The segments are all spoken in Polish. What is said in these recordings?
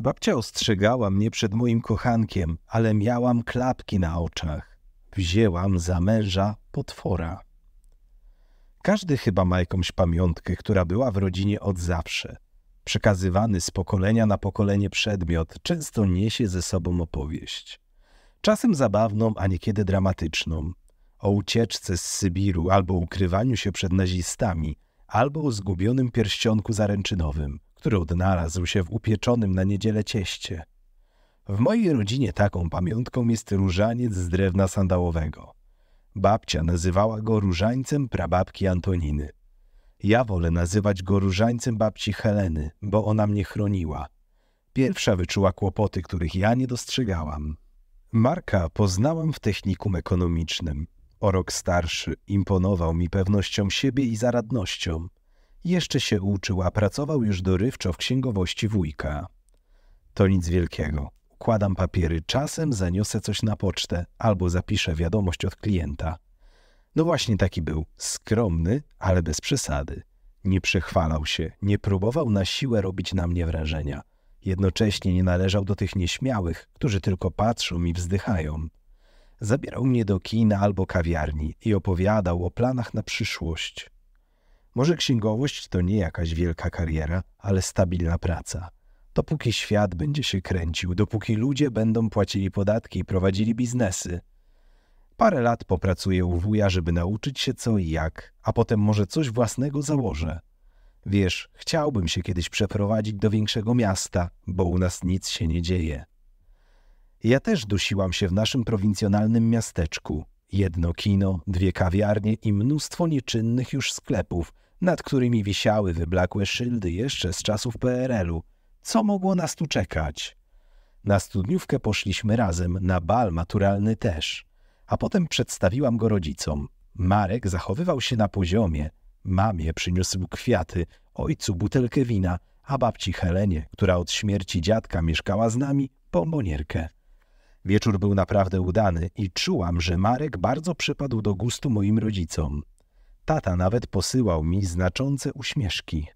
Babcia ostrzegała mnie przed moim kochankiem, ale miałam klapki na oczach. Wzięłam za męża potwora. Każdy chyba ma jakąś pamiątkę, która była w rodzinie od zawsze. Przekazywany z pokolenia na pokolenie przedmiot często niesie ze sobą opowieść. Czasem zabawną, a niekiedy dramatyczną. O ucieczce z Sybiru albo ukrywaniu się przed nazistami, albo o zgubionym pierścionku zaręczynowym – który odnalazł się w upieczonym na niedzielę cieście. W mojej rodzinie taką pamiątką jest różaniec z drewna sandałowego. Babcia nazywała go różańcem prababki Antoniny. Ja wolę nazywać go różańcem babci Heleny, bo ona mnie chroniła. Pierwsza wyczuła kłopoty, których ja nie dostrzegałam. Marka poznałam w technikum ekonomicznym. O rok starszy imponował mi pewnością siebie i zaradnością – jeszcze się uczył, a pracował już dorywczo w księgowości wujka. To nic wielkiego. Układam papiery, czasem zaniosę coś na pocztę albo zapiszę wiadomość od klienta. No właśnie taki był. Skromny, ale bez przesady. Nie przechwalał się, nie próbował na siłę robić na mnie wrażenia. Jednocześnie nie należał do tych nieśmiałych, którzy tylko patrzą i wzdychają. Zabierał mnie do kina albo kawiarni i opowiadał o planach na przyszłość. Może księgowość to nie jakaś wielka kariera, ale stabilna praca. Dopóki świat będzie się kręcił, dopóki ludzie będą płacili podatki i prowadzili biznesy. Parę lat popracuję u wuja, żeby nauczyć się co i jak, a potem może coś własnego założę. Wiesz, chciałbym się kiedyś przeprowadzić do większego miasta, bo u nas nic się nie dzieje. Ja też dusiłam się w naszym prowincjonalnym miasteczku. Jedno kino, dwie kawiarnie i mnóstwo nieczynnych już sklepów, nad którymi wisiały wyblakłe szyldy jeszcze z czasów PRL-u. Co mogło nas tu czekać? Na studniówkę poszliśmy razem, na bal maturalny też. A potem przedstawiłam go rodzicom. Marek zachowywał się na poziomie. Mamie przyniósł kwiaty, ojcu butelkę wina, a babci Helenie, która od śmierci dziadka mieszkała z nami, pomonierkę. Wieczór był naprawdę udany i czułam, że Marek bardzo przypadł do gustu moim rodzicom. Tata nawet posyłał mi znaczące uśmieszki.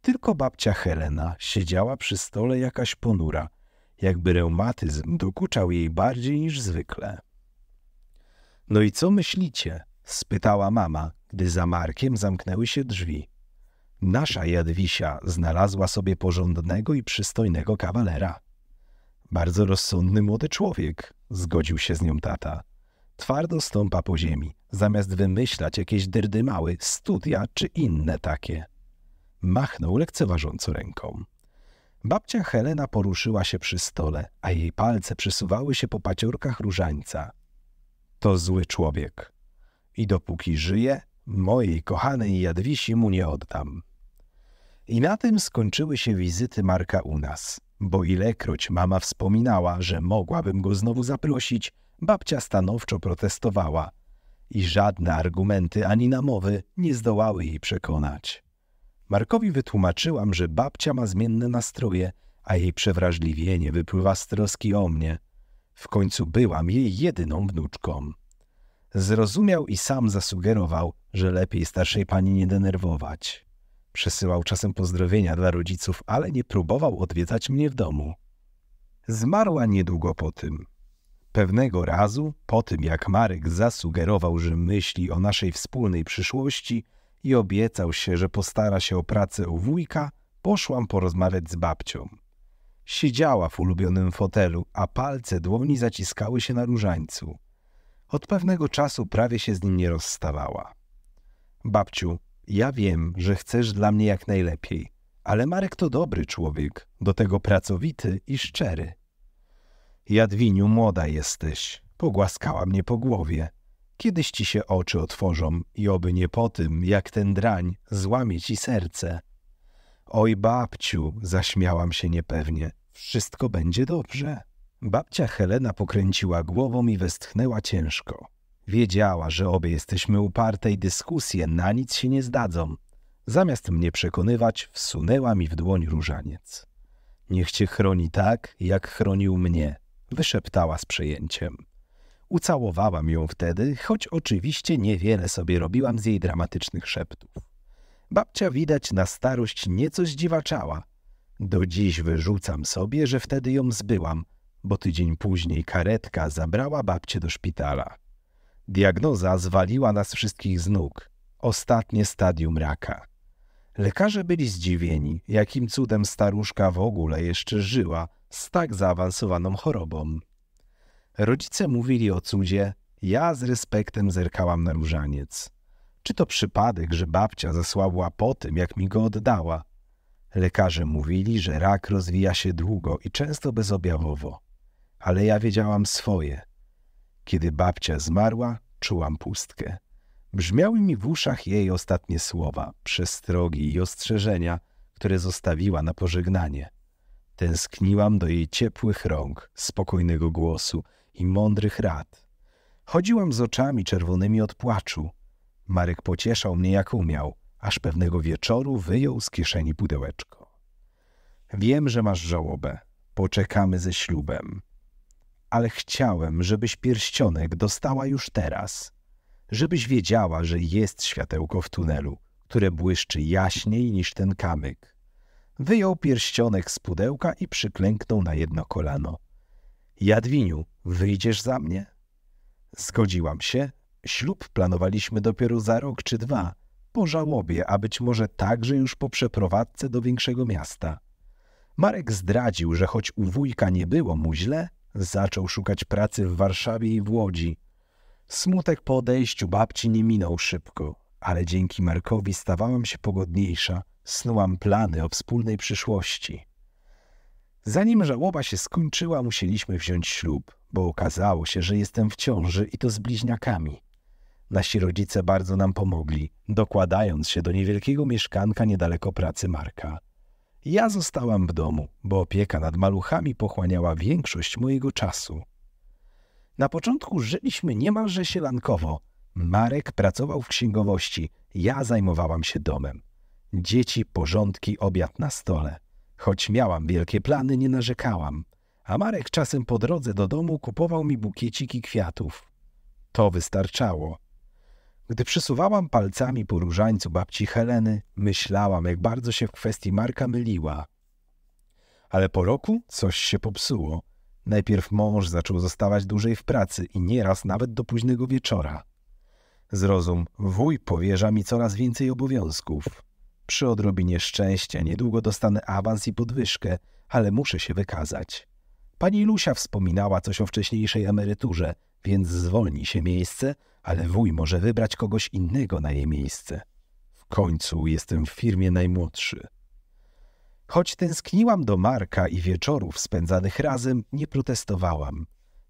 Tylko babcia Helena siedziała przy stole jakaś ponura, jakby reumatyzm dokuczał jej bardziej niż zwykle. No i co myślicie? spytała mama, gdy za Markiem zamknęły się drzwi. Nasza Jadwisia znalazła sobie porządnego i przystojnego kawalera. Bardzo rozsądny młody człowiek, zgodził się z nią tata. Twardo stąpa po ziemi, zamiast wymyślać jakieś dyrdymały, studia czy inne takie. Machnął lekceważąco ręką. Babcia Helena poruszyła się przy stole, a jej palce przesuwały się po paciorkach różańca. To zły człowiek. I dopóki żyje, mojej kochanej Jadwisi mu nie oddam. I na tym skończyły się wizyty Marka u nas, bo ilekroć mama wspominała, że mogłabym go znowu zaprosić, babcia stanowczo protestowała i żadne argumenty ani namowy nie zdołały jej przekonać. Markowi wytłumaczyłam, że babcia ma zmienne nastroje, a jej przewrażliwienie wypływa z troski o mnie. W końcu byłam jej jedyną wnuczką. Zrozumiał i sam zasugerował, że lepiej starszej pani nie denerwować przesyłał czasem pozdrowienia dla rodziców, ale nie próbował odwiedzać mnie w domu. Zmarła niedługo po tym. Pewnego razu, po tym jak Marek zasugerował, że myśli o naszej wspólnej przyszłości i obiecał się, że postara się o pracę u wujka, poszłam porozmawiać z babcią. Siedziała w ulubionym fotelu, a palce dłoni zaciskały się na różańcu. Od pewnego czasu prawie się z nim nie rozstawała. Babciu, ja wiem, że chcesz dla mnie jak najlepiej, ale Marek to dobry człowiek, do tego pracowity i szczery. Jadwiniu, młoda jesteś, pogłaskała mnie po głowie. Kiedyś ci się oczy otworzą i oby nie po tym, jak ten drań złamie ci serce. Oj, babciu, zaśmiałam się niepewnie, wszystko będzie dobrze. Babcia Helena pokręciła głową i westchnęła ciężko. Wiedziała, że obie jesteśmy uparte i dyskusje na nic się nie zdadzą. Zamiast mnie przekonywać, wsunęła mi w dłoń różaniec. Niech cię chroni tak, jak chronił mnie, wyszeptała z przejęciem. Ucałowałam ją wtedy, choć oczywiście niewiele sobie robiłam z jej dramatycznych szeptów. Babcia widać na starość nieco zdziwaczała. Do dziś wyrzucam sobie, że wtedy ją zbyłam, bo tydzień później karetka zabrała babcię do szpitala. Diagnoza zwaliła nas wszystkich z nóg. Ostatnie stadium raka. Lekarze byli zdziwieni, jakim cudem staruszka w ogóle jeszcze żyła z tak zaawansowaną chorobą. Rodzice mówili o cudzie, ja z respektem zerkałam na różaniec. Czy to przypadek, że babcia zasłabła po tym, jak mi go oddała? Lekarze mówili, że rak rozwija się długo i często bezobjawowo. Ale ja wiedziałam swoje – kiedy babcia zmarła, czułam pustkę. Brzmiały mi w uszach jej ostatnie słowa, przestrogi i ostrzeżenia, które zostawiła na pożegnanie. Tęskniłam do jej ciepłych rąk, spokojnego głosu i mądrych rad. Chodziłam z oczami czerwonymi od płaczu. Marek pocieszał mnie jak umiał, aż pewnego wieczoru wyjął z kieszeni pudełeczko. Wiem, że masz żałobę. Poczekamy ze ślubem ale chciałem, żebyś pierścionek dostała już teraz, żebyś wiedziała, że jest światełko w tunelu, które błyszczy jaśniej niż ten kamyk. Wyjął pierścionek z pudełka i przyklęknął na jedno kolano. Jadwiniu, wyjdziesz za mnie? Zgodziłam się. Ślub planowaliśmy dopiero za rok czy dwa, po żałobie, a być może także już po przeprowadzce do większego miasta. Marek zdradził, że choć u wujka nie było mu źle, Zaczął szukać pracy w Warszawie i w Łodzi. Smutek po odejściu babci nie minął szybko, ale dzięki Markowi stawałam się pogodniejsza, snułam plany o wspólnej przyszłości. Zanim żałoba się skończyła, musieliśmy wziąć ślub, bo okazało się, że jestem w ciąży i to z bliźniakami. Nasi rodzice bardzo nam pomogli, dokładając się do niewielkiego mieszkanka niedaleko pracy Marka. Ja zostałam w domu, bo opieka nad maluchami pochłaniała większość mojego czasu. Na początku żyliśmy niemalże sielankowo. Marek pracował w księgowości, ja zajmowałam się domem. Dzieci, porządki, obiad na stole. Choć miałam wielkie plany, nie narzekałam. A Marek czasem po drodze do domu kupował mi bukieciki kwiatów. To wystarczało. Gdy przesuwałam palcami po różańcu babci Heleny, myślałam, jak bardzo się w kwestii Marka myliła. Ale po roku coś się popsuło. Najpierw mąż zaczął zostawać dłużej w pracy i nieraz nawet do późnego wieczora. Zrozum, wuj powierza mi coraz więcej obowiązków. Przy odrobinie szczęścia niedługo dostanę awans i podwyżkę, ale muszę się wykazać. Pani Lusia wspominała coś o wcześniejszej emeryturze, więc zwolni się miejsce, ale wuj może wybrać kogoś innego na jej miejsce. W końcu jestem w firmie najmłodszy. Choć tęskniłam do Marka i wieczorów spędzanych razem, nie protestowałam.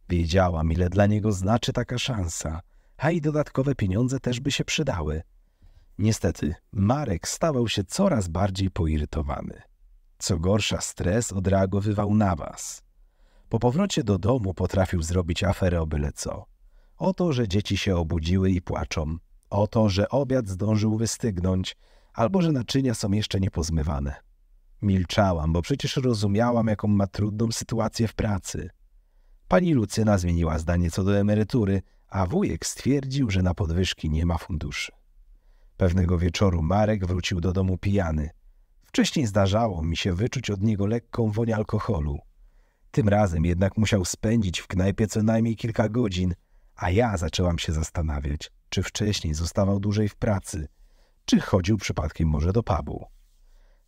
Wiedziałam, ile dla niego znaczy taka szansa, a i dodatkowe pieniądze też by się przydały. Niestety, Marek stawał się coraz bardziej poirytowany. Co gorsza, stres odreagowywał na was. Po powrocie do domu potrafił zrobić aferę o byle co. O to, że dzieci się obudziły i płaczą. O to, że obiad zdążył wystygnąć, albo że naczynia są jeszcze niepozmywane. Milczałam, bo przecież rozumiałam, jaką ma trudną sytuację w pracy. Pani Lucyna zmieniła zdanie co do emerytury, a wujek stwierdził, że na podwyżki nie ma funduszy. Pewnego wieczoru Marek wrócił do domu pijany. Wcześniej zdarzało mi się wyczuć od niego lekką woń alkoholu. Tym razem jednak musiał spędzić w knajpie co najmniej kilka godzin, a ja zaczęłam się zastanawiać, czy wcześniej zostawał dłużej w pracy, czy chodził przypadkiem może do pubu.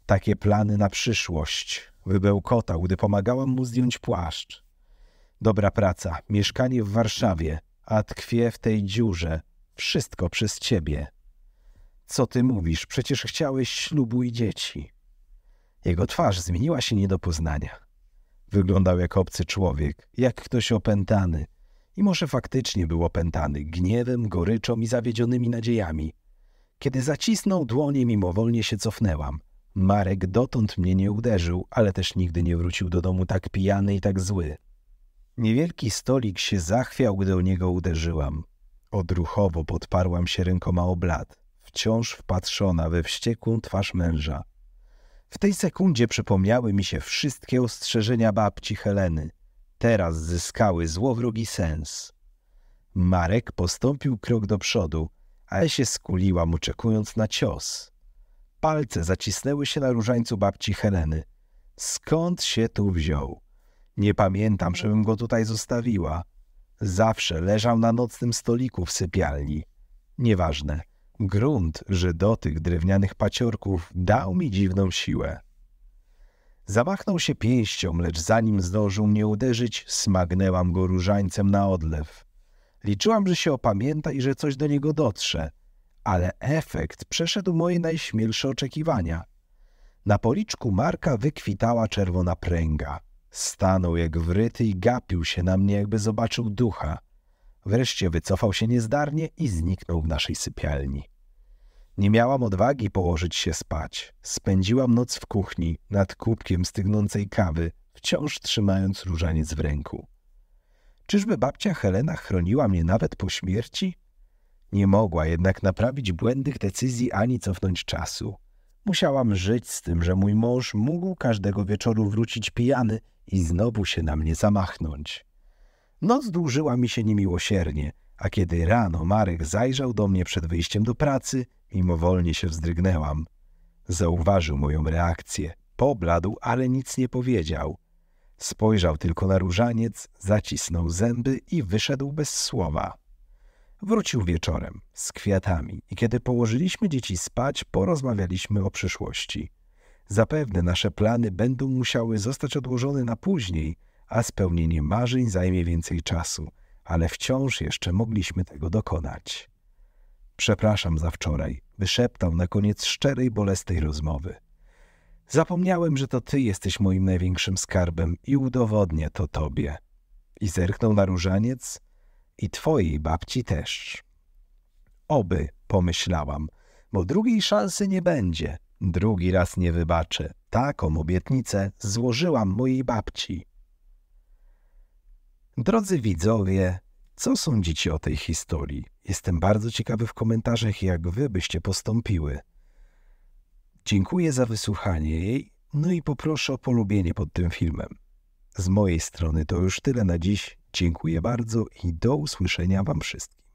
Takie plany na przyszłość wybełkotał, gdy pomagałam mu zdjąć płaszcz. Dobra praca, mieszkanie w Warszawie, a tkwie w tej dziurze. Wszystko przez ciebie. Co ty mówisz? Przecież chciałeś ślubu i dzieci. Jego twarz zmieniła się nie do poznania. Wyglądał jak obcy człowiek, jak ktoś opętany, i może faktycznie był opętany gniewem, goryczą i zawiedzionymi nadziejami. Kiedy zacisnął dłonie, mimowolnie się cofnęłam. Marek dotąd mnie nie uderzył, ale też nigdy nie wrócił do domu tak pijany i tak zły. Niewielki stolik się zachwiał, gdy o niego uderzyłam. Odruchowo podparłam się rękoma o blat, wciąż wpatrzona we wściekłą twarz męża. W tej sekundzie przypomniały mi się wszystkie ostrzeżenia babci Heleny – Teraz zyskały złowrogi sens. Marek postąpił krok do przodu, a się skuliła mu czekując na cios. Palce zacisnęły się na różańcu babci Heleny. Skąd się tu wziął? Nie pamiętam, żebym go tutaj zostawiła. Zawsze leżał na nocnym stoliku w sypialni. Nieważne. Grunt, że tych drewnianych paciorków dał mi dziwną siłę. Zamachnął się pięścią, lecz zanim zdążył mnie uderzyć, smagnęłam go różańcem na odlew. Liczyłam, że się opamięta i że coś do niego dotrze, ale efekt przeszedł moje najśmielsze oczekiwania. Na policzku Marka wykwitała czerwona pręga. Stanął jak wryty i gapił się na mnie, jakby zobaczył ducha. Wreszcie wycofał się niezdarnie i zniknął w naszej sypialni. Nie miałam odwagi położyć się spać. Spędziłam noc w kuchni, nad kubkiem stygnącej kawy, wciąż trzymając różaniec w ręku. Czyżby babcia Helena chroniła mnie nawet po śmierci? Nie mogła jednak naprawić błędnych decyzji ani cofnąć czasu. Musiałam żyć z tym, że mój mąż mógł każdego wieczoru wrócić pijany i znowu się na mnie zamachnąć. Noc dłużyła mi się niemiłosiernie, a kiedy rano Marek zajrzał do mnie przed wyjściem do pracy, Mimowolnie się wzdrygnęłam. Zauważył moją reakcję. Pobladł, ale nic nie powiedział. Spojrzał tylko na różaniec, zacisnął zęby i wyszedł bez słowa. Wrócił wieczorem, z kwiatami i kiedy położyliśmy dzieci spać, porozmawialiśmy o przyszłości. Zapewne nasze plany będą musiały zostać odłożone na później, a spełnienie marzeń zajmie więcej czasu, ale wciąż jeszcze mogliśmy tego dokonać. Przepraszam za wczoraj, wyszeptał na koniec szczerej, bolesnej rozmowy. Zapomniałem, że to ty jesteś moim największym skarbem i udowodnię to tobie. I zerknął na różaniec i twojej babci też. Oby, pomyślałam, bo drugiej szansy nie będzie. Drugi raz nie wybaczę. Taką obietnicę złożyłam mojej babci. Drodzy widzowie, co sądzicie o tej historii? Jestem bardzo ciekawy w komentarzach, jak wy byście postąpiły. Dziękuję za wysłuchanie jej, no i poproszę o polubienie pod tym filmem. Z mojej strony to już tyle na dziś. Dziękuję bardzo i do usłyszenia Wam wszystkim.